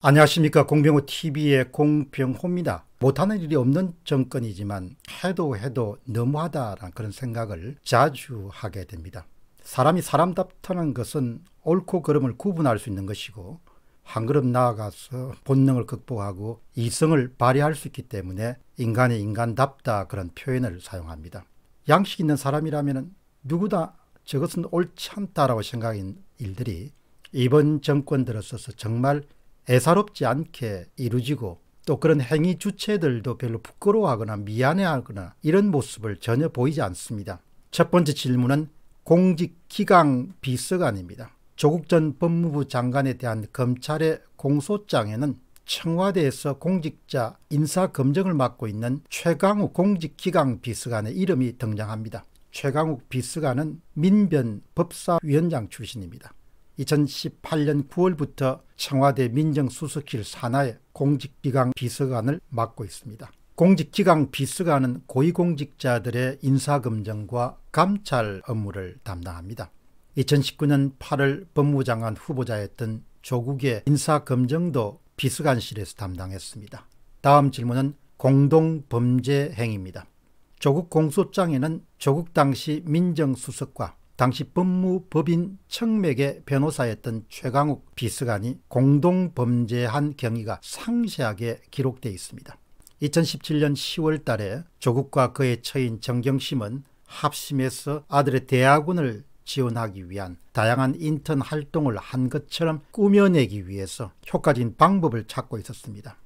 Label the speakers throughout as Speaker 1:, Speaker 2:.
Speaker 1: 안녕하십니까 공병호 TV의 공병호입니다. 못하는 일이 없는 정권이지만 해도 해도 너무하다라는 그런 생각을 자주 하게 됩니다. 사람이 사람답다는 것은 옳고 그름을 구분할 수 있는 것이고 한 걸음 나아가서 본능을 극복하고 이성을 발휘할 수 있기 때문에 인간이 인간답다 그런 표현을 사용합니다. 양식 있는 사람이라면 누구다 저것은 옳지 않다라고 생각인 일들이 이번 정권 들어서서 정말 애사롭지 않게 이루어지고 또 그런 행위 주체들도 별로 부끄러워하거나 미안해하거나 이런 모습을 전혀 보이지 않습니다. 첫 번째 질문은 공직 기강 비서관입니다. 조국 전 법무부 장관에 대한 검찰의 공소장에는 청와대에서 공직자 인사 검증을 맡고 있는 최강욱 공직기강 비서관의 이름이 등장합니다. 최강욱 비서관은 민변 법사위원장 출신입니다. 2018년 9월부터 청와대 민정수석실 산하의 공직기강 비서관을 맡고 있습니다. 공직기강 비서관은 고위공직자들의 인사검증과 감찰 업무를 담당합니다. 2019년 8월 법무장관 후보자였던 조국의 인사검증도 비서관실에서 담당했습니다. 다음 질문은 공동범죄 행위입니다. 조국 공소장에는 조국 당시 민정수석과 당시 법무법인 청맥의 변호사였던 최강욱 비서관이 공동범죄한 경위가 상세하게 기록되어 있습니다. 2017년 10월 달에 조국과 그의 처인 정경심은 합심해서 아들의 대학원을 지원하기 위한 다양한 인턴 활동을 한 것처럼 꾸며내기 위해서 효과적인 방법을 찾고 있었습니다.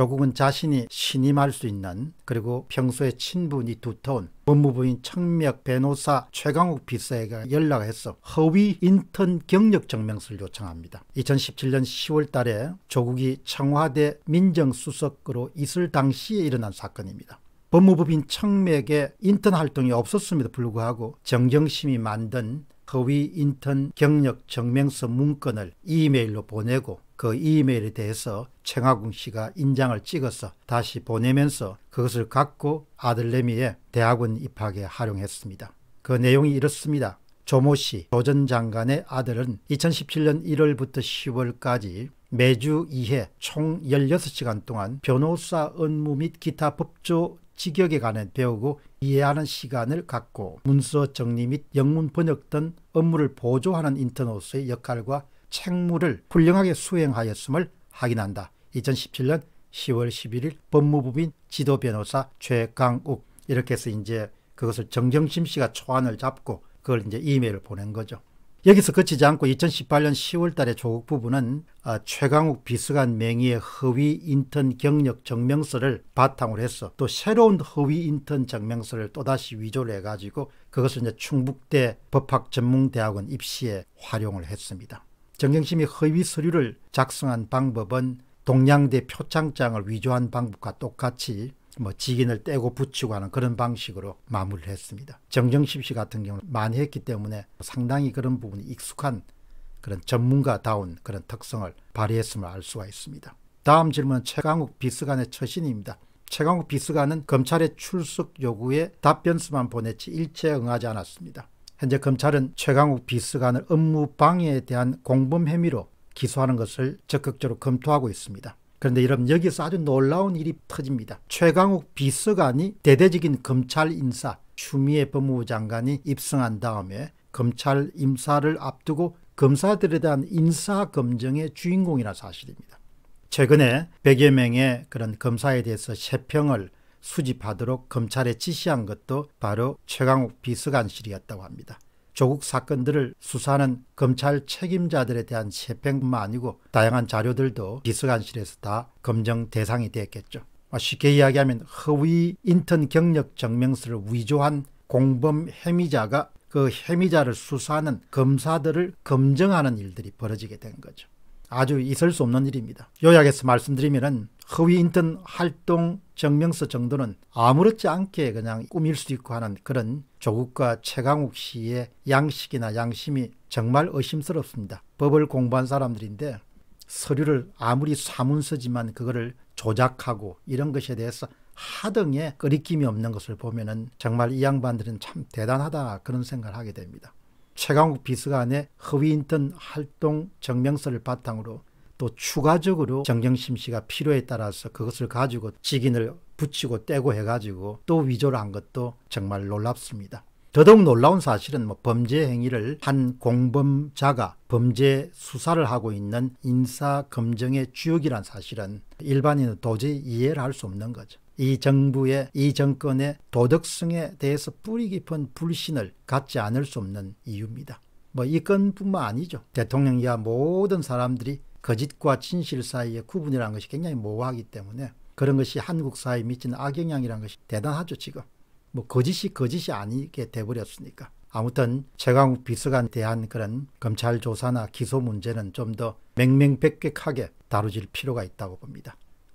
Speaker 1: 조국은 자신이 신임할 수 있는 그리고 평소에 친분이 두터운 법무부인 청력 변호사 최강욱 비서에게 연락해서 허위 인턴 경력 증명서를 요청합니다. 2017년 10월 달에 조국이 청와대 민정수석으로 있을 당시에 일어난 사건입니다. 법무부인 청맥에 인턴 활동이 없었음에도 불구하고 정경심이 만든 허위 인턴 경력 증명서 문건을 이메일로 보내고 그 이메일에 대해서 청하궁 씨가 인장을 찍어서 다시 보내면서 그것을 갖고 아들내미의 대학원 입학에 활용했습니다. 그 내용이 이렇습니다. 조모 씨, 조전 장관의 아들은 2017년 1월부터 10월까지 매주 2회 총 16시간 동안 변호사 업무 및 기타 법조 직역에 관해 배우고 이해하는 시간을 갖고 문서 정리 및 영문 번역 등 업무를 보조하는 인턴으로서의 역할과 책무를 훌륭하게 수행하였음을 확인한다. 2017년 10월 11일 법무부인 지도변호사 최강욱 이렇게 해서 이제 그것을 정경심 씨가 초안을 잡고 그걸 이제 이메일을 보낸 거죠. 여기서 그치지 않고 2018년 10월 달에 조국 부부는 아, 최강욱 비서관 명의의 허위 인턴 경력 증명서를 바탕으로 해서 또 새로운 허위 인턴 증명서를 또다시 위조를 해가지고 그것을 이제 충북대 법학전문대학원 입시에 활용을 했습니다. 정경심이 허위 서류를 작성한 방법은 동양대 표창장을 위조한 방법과 똑같이 뭐 직인을 떼고 붙이고 하는 그런 방식으로 마무리를 했습니다. 정경심씨 같은 경우는 많이 했기 때문에 상당히 그런 부분이 익숙한 그런 전문가다운 그런 특성을 발휘했음을 알 수가 있습니다. 다음 질문은 최강욱 비서관의 처신입니다. 최강욱 비서관은 검찰의 출석 요구에 답변서만 보냈지 일체 응하지 않았습니다. 현재 검찰은 최강욱 비서관을 업무 방해에 대한 공범 혐의로 기소하는 것을 적극적으로 검토하고 있습니다. 그런데 여러분 여기서 아주 놀라운 일이 터집니다. 최강욱 비서관이 대대적인 검찰 인사 추미애 법무부 장관이 입성한 다음에 검찰 임사를 앞두고 검사들에 대한 인사 검증의 주인공이라 사실입니다. 최근에 100여 명의 그런 검사에 대해서 세평을 수집하도록 검찰에 지시한 것도 바로 최강욱 비서관실이었다고 합니다. 조국 사건들을 수사하는 검찰 책임자들에 대한 세평뿐만 아니고 다양한 자료들도 비서관실에서 다 검정 대상이 되었겠죠. 쉽게 이야기하면 허위 인턴 경력 증명서를 위조한 공범 혐의자가 그 혐의자를 수사하는 검사들을 검증하는 일들이 벌어지게 된 거죠. 아주 있을 수 없는 일입니다. 요약해서 말씀드리면 허위 인턴 활동 증명서 정도는 아무렇지 않게 그냥 꾸밀 수 있고 하는 그런 조국과 최강욱 씨의 양식이나 양심이 정말 의심스럽습니다. 법을 공부한 사람들인데 서류를 아무리 사문서지만 그거를 조작하고 이런 것에 대해서 하등의 끄리낌이 없는 것을 보면은 정말 이 양반들은 참 대단하다 그런 생각을 하게 됩니다. 최강욱 비서관의 허위인턴 활동 증명서를 바탕으로 또 추가적으로 정경심씨가 필요에 따라서 그것을 가지고 직인을 붙이고 떼고 해가지고 또 위조를 한 것도 정말 놀랍습니다. 더더욱 놀라운 사실은 뭐 범죄 행위를 한 공범자가 범죄 수사를 하고 있는 인사검증의 주역이란 사실은 일반인은 도저히 이해를 할 수 없는 거죠. 이 정부의 이 정권의 도덕성에 대해서 뿌리 깊은 불신을 갖지 않을 수 없는 이유입니다. 뭐이 건뿐만 아니죠. 대통령 이하 모든 사람들이 거짓과 진실 사이의 구분이라는 것이 굉장히 모호하기 때문에 그런 것이 한국 사회에 미치는 악영향이라는 것이 대단하죠 지금. 뭐 거짓이 거짓이 아니게 돼버렸으니까. 아무튼 최강욱 비서관 대한 그런 검찰 조사나 기소 문제는 좀 더 맹맹백백하게 다루질 필요가 있다고 봅니다.